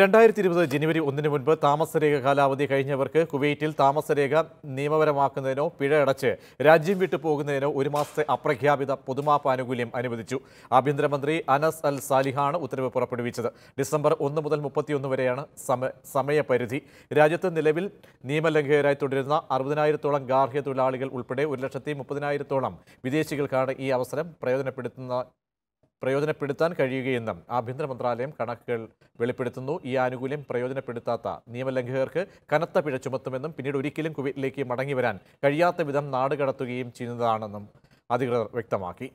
രണ്ടായിരത്തി ഇരുപത് ജനുവരി ഒന്നിന് മുൻപ് താമസരേഖ കാലാവധി കഴിഞ്ഞവർക്ക് കുവൈറ്റിൽ താമസരേഖ നിയമപരമാക്കുന്നതിനോ പിഴ അടച്ച് രാജ്യം വിട്ടു പോകുന്നതിനോ ഒരു മാസത്തെ അപ്രഖ്യാപിത പൊതുമാപ്പ് ആനുകൂല്യം അനുവദിച്ചു ആഭ്യന്തരമന്ത്രി അനസ് അൽ സാലിഹാണ് ഉത്തരവ് പുറപ്പെടുവിച്ചത് ഡിസംബർ ഒന്ന് മുതൽ മുപ്പത്തിയൊന്ന് വരെയാണ് സമയപരിധി രാജ്യത്ത് നിലവിൽ നിയമലംഘകരായി തുടരുന്ന അറുപതിനായിരത്തോളം ഗാർഹിക തൊഴിലാളികൾ ഉൾപ്പെടെ ഒരു ലക്ഷത്തി മുപ്പതിനായിരത്തോളം വിദേശികൾക്കാണ് ഈ അവസരം പ്രയോജനപ്പെടുത്തുന്ന പ്രയോജനപ്പെടുത്താൻ കഴിയുകയെന്നും ആഭ്യന്തര മന്ത്രാലയം കണക്കുകൾ വെളിപ്പെടുത്തുന്നു ഈ ആനുകൂല്യം പ്രയോജനപ്പെടുത്താത്ത നിയമലംഘകർക്ക് കനത്ത പിഴ ചുമത്തുമെന്നും പിന്നീട് ഒരിക്കലും കുവൈറ്റിലേക്ക് മടങ്ങി വരാൻ കഴിയാത്ത വിധം നാടുകടത്തുകയും ചെയ്യുന്നതാണെന്നും അധികൃതർ വ്യക്തമാക്കി